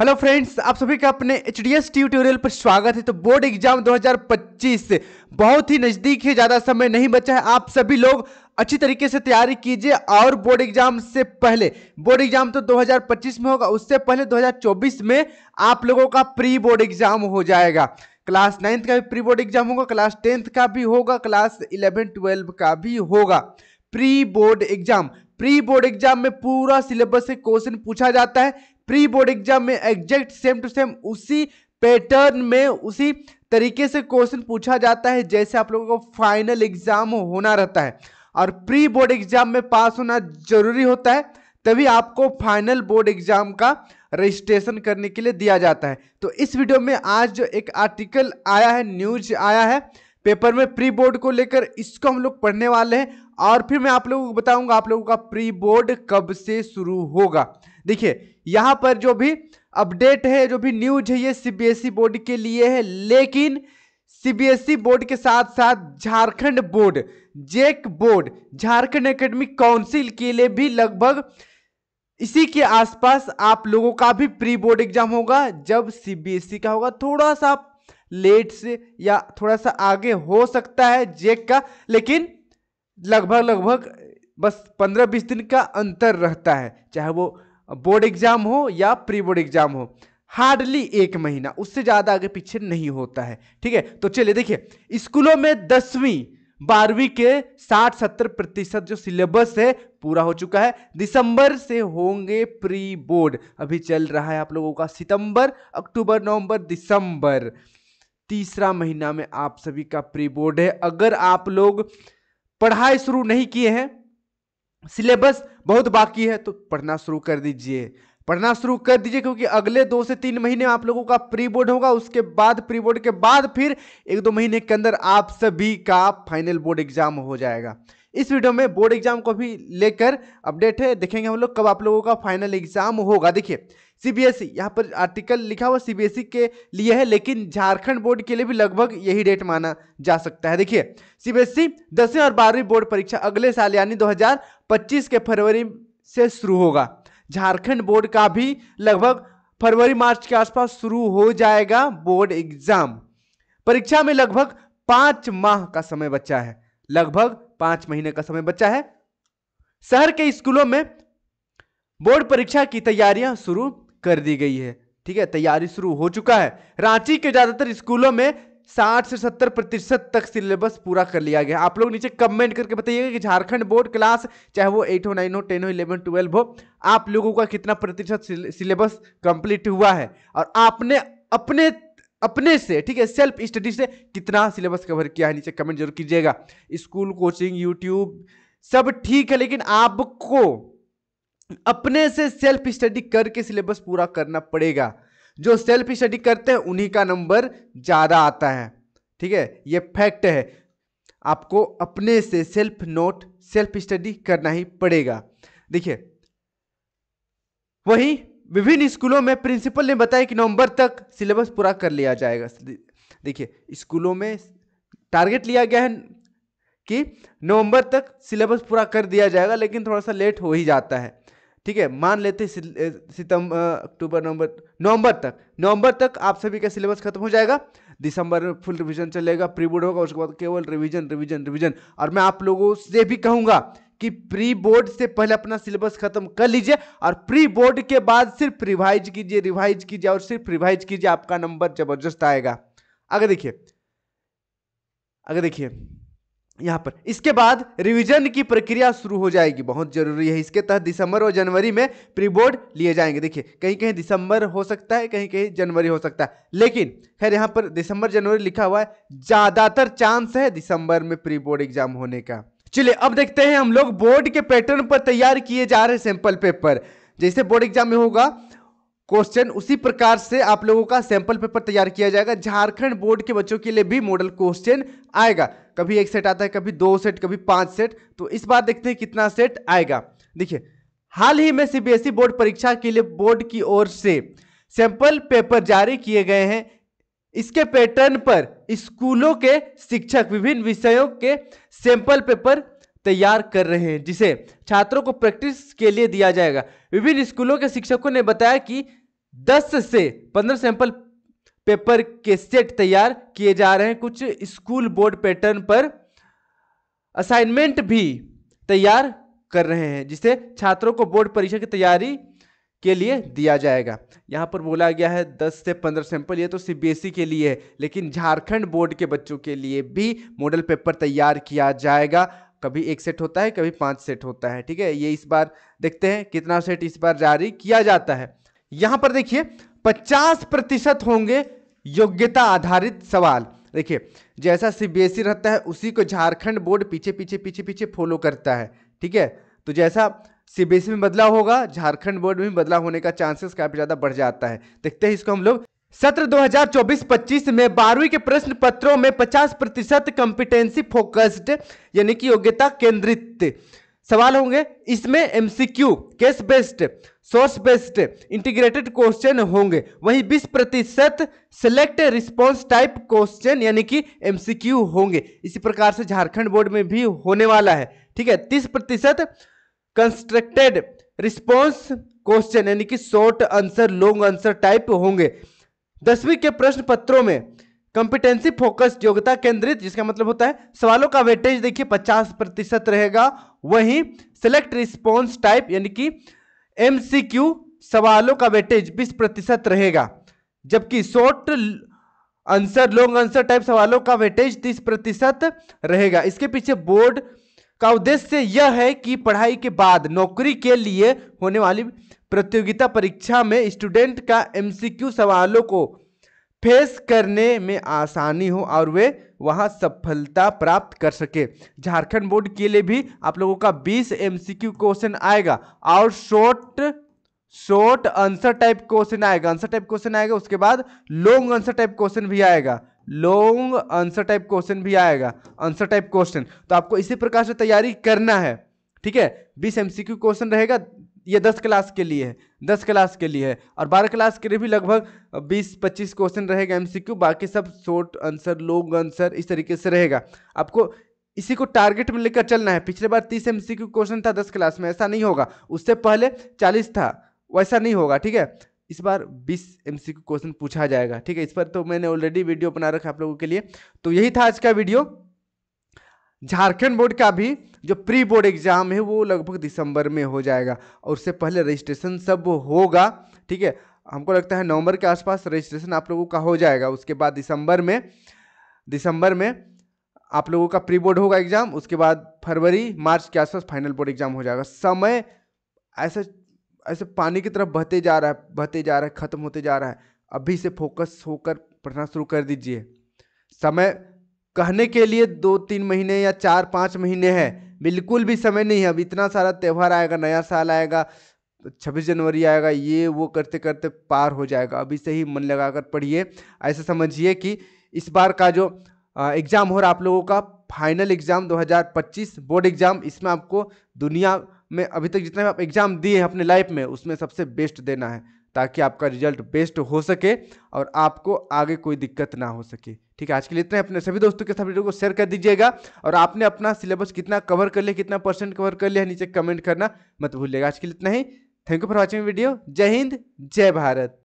hello friends आप सभी का अपने एच डी एस ट्यूटोरियल पर स्वागत है तो बोर्ड एग्जाम 2025 बहुत ही नज़दीक है ज़्यादा समय नहीं बचा है आप सभी लोग अच्छी तरीके से तैयारी कीजिए और बोर्ड एग्जाम से पहले बोर्ड एग्जाम तो 2025 में होगा उससे पहले 2024 में आप लोगों का प्री बोर्ड एग्जाम हो जाएगा क्लास नाइन्थ का भी प्री बोर्ड एग्जाम होगा क्लास टेंथ का भी होगा क्लास इलेवन ट्वेल्व का भी होगा pre board exam pre board exam में पूरा सिलेबस से क्वेश्चन पूछा जाता है प्री बोर्ड एग्जाम में एग्जैक्ट सेम टू सेम उसी पैटर्न में उसी तरीके से क्वेश्चन पूछा जाता है जैसे आप लोगों को फाइनल एग्जाम होना रहता है और प्री बोर्ड एग्जाम में पास होना जरूरी होता है तभी आपको फाइनल बोर्ड एग्जाम का रजिस्ट्रेशन करने के लिए दिया जाता है तो इस वीडियो में आज जो एक आर्टिकल आया है न्यूज आया है पेपर में प्री बोर्ड को लेकर इसको हम लोग पढ़ने वाले हैं और फिर मैं आप लोगों को बताऊंगा आप लोगों का प्री बोर्ड कब से शुरू होगा देखिए यहाँ पर जो भी अपडेट है जो भी न्यूज है ये सीबीएसई बोर्ड के लिए है लेकिन सीबीएसई बोर्ड के साथ साथ Jharkhand board JAC board Jharkhand academic council के लिए भी लगभग इसी के आसपास आप लोगों का भी प्री बोर्ड एग्जाम होगा जब सीबीएसई का होगा थोड़ा सा लेट से या थोड़ा सा आगे हो सकता है जेक का लेकिन लगभग लगभग बस पंद्रह बीस दिन का अंतर रहता है चाहे वो बोर्ड एग्ज़ाम हो या प्री बोर्ड एग्ज़ाम हो हार्डली एक महीना उससे ज़्यादा आगे पीछे नहीं होता है ठीक है तो चलिए देखिए स्कूलों में दसवीं बारहवीं के साठ सत्तर प्रतिशत जो सिलेबस है पूरा हो चुका है दिसंबर से होंगे प्री बोर्ड अभी चल रहा है आप लोगों का सितंबर अक्टूबर नवंबर दिसंबर तीसरा महीना में आप सभी का प्री बोर्ड है अगर आप लोग पढ़ाई शुरू नहीं किए हैं सिलेबस बहुत बाकी है तो पढ़ना शुरू कर दीजिए पढ़ना शुरू कर दीजिए क्योंकि अगले दो से तीन महीने आप लोगों का प्री बोर्ड होगा उसके बाद प्री बोर्ड के बाद फिर एक दो महीने के अंदर आप सभी का फाइनल बोर्ड एग्जाम हो जाएगा इस वीडियो में बोर्ड एग्जाम को भी लेकर अपडेट है देखेंगे हम लोग कब आप लोगों का फाइनल एग्जाम होगा देखिए सीबीएसई e, यहाँ पर आर्टिकल लिखा हुआ सीबीएसई e के लिए है लेकिन झारखंड बोर्ड के लिए भी लगभग यही डेट माना जा सकता है देखिए सीबीएसई e दसवीं और बारहवीं बोर्ड परीक्षा अगले साल यानी पच्चीस के फरवरी से शुरू होगा झारखंड बोर्ड का भी लगभग फरवरी मार्च के आसपास शुरू हो जाएगा बोर्ड एग्जाम परीक्षा में लगभग पाँच माह का समय बचा है लगभग पांच महीने का समय बचा है शहर के स्कूलों में बोर्ड परीक्षा की तैयारियां शुरू कर दी गई है ठीक है तैयारी शुरू हो चुका है रांची के ज्यादातर स्कूलों में साठ से सत्तर प्रतिशत तक सिलेबस पूरा कर लिया गया आप लोग नीचे कमेंट करके बताइएगा कि झारखंड बोर्ड क्लास चाहे वो एट हो नाइन हो टेन हो इलेवन ट्वेल्व हो आप लोगों का कितना प्रतिशत सिलेबस कंप्लीट हुआ है और आपने अपने अपने से ठीक है सेल्फ स्टडी से कितना सिलेबस कवर किया है नीचे कमेंट जरूर कीजिएगा स्कूल कोचिंग यूट्यूब सब ठीक है लेकिन आपको अपने से सेल्फ स्टडी करके सिलेबस पूरा करना पड़ेगा जो सेल्फ स्टडी करते हैं उन्हीं का नंबर ज़्यादा आता है ठीक है ये फैक्ट है आपको अपने से सेल्फ नोट सेल्फ स्टडी करना ही पड़ेगा देखिए वही विभिन्न स्कूलों में प्रिंसिपल ने बताया कि नवंबर तक सिलेबस पूरा कर लिया जाएगा देखिए स्कूलों में टारगेट लिया गया है कि नवंबर तक सिलेबस पूरा कर दिया जाएगा लेकिन थोड़ा सा लेट हो ही जाता है ठीक है मान लेते सितंबर अक्टूबर नवंबर नवंबर तक नवंबर तक आप सभी का सिलेबस खत्म हो जाएगा दिसंबर में फुल रिवीजन चलेगा प्री बोर्ड होगा उसके बाद केवल रिवीजन रिवीजन रिवीजन और मैं आप लोगों से भी कहूँगा कि प्री बोर्ड से पहले अपना सिलेबस खत्म कर लीजिए और प्री बोर्ड के बाद सिर्फ रिवाइज कीजिए रिवाइज कीजिए और सिर्फ रिवाइज कीजिए आपका नंबर जबरदस्त आएगा आगे देखिए आगे देखिए यहाँ पर इसके बाद रिवीजन की प्रक्रिया शुरू हो जाएगी बहुत जरूरी है इसके तहत दिसंबर और जनवरी में प्री बोर्ड लिए जाएंगे देखिए कहीं कहीं दिसंबर हो सकता है कहीं कहीं जनवरी हो सकता है लेकिन खैर यहाँ पर दिसंबर जनवरी लिखा हुआ है ज़्यादातर चांस है दिसंबर में प्री बोर्ड एग्जाम होने का चलिए अब देखते हैं हम लोग बोर्ड के पैटर्न पर तैयार किए जा रहे सैंपल पेपर जैसे बोर्ड एग्जाम में होगा क्वेश्चन उसी प्रकार से आप लोगों का सैंपल पेपर तैयार किया जाएगा झारखंड बोर्ड के बच्चों के लिए भी मॉडल क्वेश्चन आएगा कभी एक सेट आता है कभी दो सेट कभी पांच सेट तो इस बार देखते हैं कितना सेट आएगा देखिए हाल ही में सीबीएसई बोर्ड e परीक्षा के लिए बोर्ड की ओर से सैंपल पेपर जारी किए गए हैं इसके पैटर्न पर स्कूलों के शिक्षक विभिन्न विषयों के सैंपल पेपर तैयार कर रहे हैं जिसे छात्रों को प्रैक्टिस के लिए दिया जाएगा विभिन्न स्कूलों के शिक्षकों ने बताया कि 10 से 15 सैंपल पेपर के सेट तैयार किए जा रहे हैं कुछ स्कूल बोर्ड पैटर्न पर असाइनमेंट भी तैयार कर रहे हैं जिसे छात्रों को बोर्ड परीक्षा की तैयारी के लिए दिया जाएगा यहाँ पर बोला गया है 10 से 15 सैंपल ये तो सीबीएसई e के लिए है लेकिन झारखंड बोर्ड के बच्चों के लिए भी मॉडल पेपर तैयार किया जाएगा कभी एक सेट होता है कभी पाँच सेट होता है ठीक है ये इस बार देखते हैं कितना सेट इस बार जारी किया जाता है यहाँ पर देखिए पचास प्रतिशत होंगे योग्यता आधारित सवाल देखिए जैसा सीबीएसई e रहता है उसी को झारखंड बोर्ड पीछे पीछे पीछे पीछे फॉलो करता है ठीक है तो जैसा सीबीएसई में बदलाव होगा झारखंड बोर्ड में बदलाव होने का चांसेस काफी ज्यादा बढ़ जाता है देखते हैं इसको हम लोग सत्र 2024-25 में बारहवीं के प्रश्न पत्रों में 50 प्रतिशत कॉम्पिटेंसी फोकस्ड यानी कि योग्यता केंद्रित सवाल होंगे इसमें MCQ case based source based integrated question होंगे वहीं 20 प्रतिशत सिलेक्ट रिस्पॉन्स टाइप क्वेश्चन यानी कि एमसीक्यू होंगे इसी प्रकार से झारखंड बोर्ड में भी होने वाला है ठीक है 30 प्रतिशत कंस्ट्रक्टेड रिस्पॉन्स क्वेश्चन यानी कि short answer long answer type होंगे दसवीं के प्रश्न पत्रों में कॉम्पिटेंसी फोकस योग्यता केंद्रित जिसका मतलब होता है सवालों का वेटेज देखिए पचास प्रतिशत रहेगा वहीं सेलेक्ट रिस्पॉन्स टाइप यानी कि एमसीक्यू सवालों का वेटेज बीस प्रतिशत रहेगा जबकि short answer long answer type सवालों का वेटेज तीस प्रतिशत रहेगा इसके पीछे बोर्ड का उद्देश्य यह है कि पढ़ाई के बाद नौकरी के लिए होने वाली प्रतियोगिता परीक्षा में स्टूडेंट का एमसीक्यू सवालों को फेस करने में आसानी हो और वे वहां सफलता प्राप्त कर सके झारखंड बोर्ड के लिए भी आप लोगों का 20 एमसीक्यू क्वेश्चन आएगा और short short answer type question आएगा आंसर टाइप क्वेश्चन आएगा उसके बाद लॉन्ग आंसर टाइप क्वेश्चन भी आएगा लॉन्ग आंसर टाइप क्वेश्चन भी आएगा आंसर टाइप क्वेश्चन तो आपको इसी प्रकार से तैयारी करना है ठीक है बीस एम क्वेश्चन रहेगा ये दस क्लास के लिए है दस क्लास के लिए है और बारह क्लास के लिए भी लगभग बीस पच्चीस क्वेश्चन रहेगा एमसीक्यू बाकी सब शॉर्ट आंसर लॉन्ग आंसर इस तरीके से रहेगा आपको इसी को टारगेट में लेकर चलना है पिछले बार तीस एम क्वेश्चन था दस क्लास में ऐसा नहीं होगा उससे पहले चालीस था वैसा नहीं होगा ठीक है इस बार 20 एम क्वेश्चन पूछा जाएगा ठीक है इस पर तो मैंने ऑलरेडी वीडियो बना रखा आप लोगों के लिए तो यही था आज का वीडियो झारखंड बोर्ड का भी जो प्री बोर्ड एग्जाम है वो लगभग दिसंबर में हो जाएगा और उससे पहले रजिस्ट्रेशन सब होगा ठीक है हमको लगता है नवंबर के आसपास रजिस्ट्रेशन आप लोगों का हो जाएगा उसके बाद दिसंबर में दिसंबर में आप लोगों का प्री बोर्ड होगा एग्जाम उसके बाद फरवरी मार्च के आसपास फाइनल बोर्ड एग्जाम हो जाएगा समय ऐसा ऐसे पानी की तरफ बहते जा रहा है बहते जा रहा है ख़त्म होते जा रहा है अभी से फोकस होकर पढ़ना शुरू कर दीजिए समय कहने के लिए दो तीन महीने या चार पाँच महीने है बिल्कुल भी समय नहीं है अब इतना सारा त्यौहार आएगा नया साल आएगा छब्बीस जनवरी आएगा ये वो करते करते पार हो जाएगा अभी से ही मन लगाकर पढ़िए ऐसे समझिए कि इस बार का जो एग्ज़ाम हो रहा आप लोगों का फाइनल एग्ज़ाम 2025 बोर्ड एग्ज़ाम इसमें आपको दुनिया में अभी तक जितने आप एग्ज़ाम दिए हैं अपने लाइफ में उसमें सबसे बेस्ट देना है ताकि आपका रिजल्ट बेस्ट हो सके और आपको आगे कोई दिक्कत ना हो सके ठीक है आज के लिए इतना अपने सभी दोस्तों के साथ वीडियो को शेयर कर दीजिएगा और आपने अपना सिलेबस कितना कवर कर लिया कितना परसेंट कवर कर लिया नीचे कमेंट करना मत भूलिएगा आज के लिए इतना ही thank you for watching video जय हिंद जय भारत